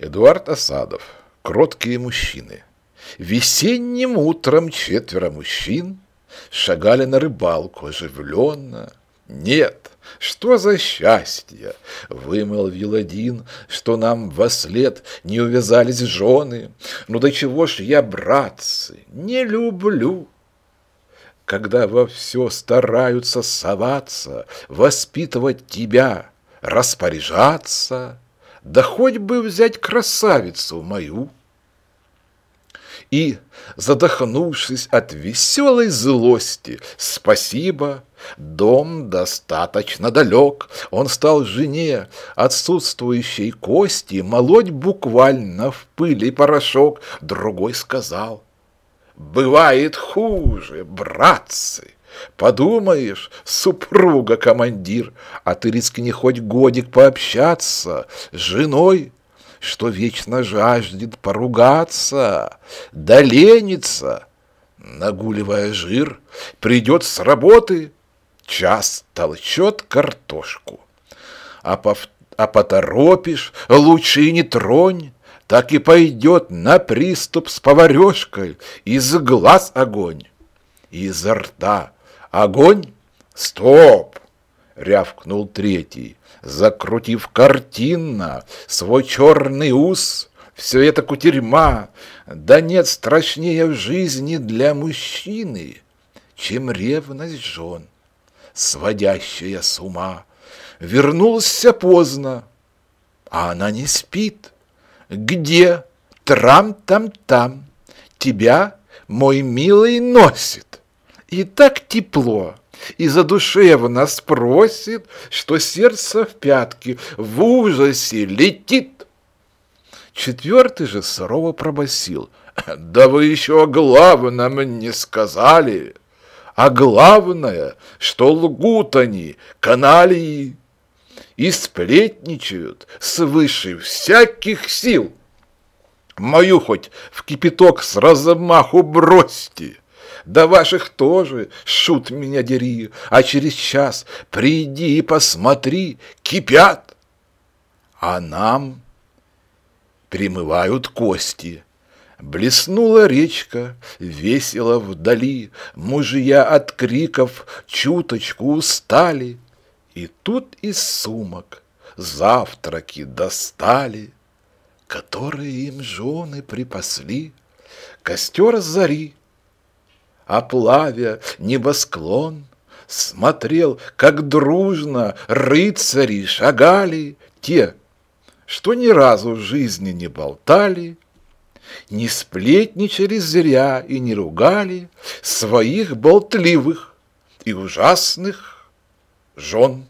Эдуард Осадов. Кроткие мужчины. Весенним утром четверо мужчин шагали на рыбалку оживленно. Нет, что за счастье! Вымолвил один, что нам во след не увязались жены. Ну до чего ж я, братцы, не люблю когда во все стараются соваться, воспитывать тебя, распоряжаться, да хоть бы взять красавицу мою. И, задохнувшись от веселой злости, спасибо, дом достаточно далек, он стал жене отсутствующей кости молоть буквально в пыли порошок, другой сказал, «Бывает хуже, братцы!» Подумаешь, супруга командир, а ты рискни хоть годик пообщаться с женой, что вечно жаждет поругаться, да ленится, нагуливая жир, придет с работы, час толчет картошку. А, пов... а поторопишь, лучше и не тронь, так и пойдет на приступ с поварешкой, из глаз огонь, изо рта Огонь? Стоп! Рявкнул третий, закрутив картинно свой черный ус. Все это кутерьма, да нет страшнее в жизни для мужчины, чем ревность жен, сводящая с ума. Вернулся поздно, а она не спит. Где? Трам-там-там. Тебя, мой милый, носит. И так тепло, и задушевно спросит, что сердце в пятки в ужасе летит. Четвертый же сурово пробасил. «Да вы еще о главном не сказали!» «А главное, что лгут они, каналии!» и сплетничают свыше всяких сил. Мою хоть в кипяток с размаху бросьте да ваших тоже, шут меня дери, а через час приди и посмотри, кипят. А нам примывают кости. Блеснула речка, весело вдали, мужья от криков чуточку устали. И тут из сумок завтраки достали, которые им жены припасли. Костер зари оплавя небосклон, Смотрел, как дружно рыцари шагали те, Что ни разу в жизни не болтали, Не сплетничали зря и не ругали Своих болтливых и ужасных жен.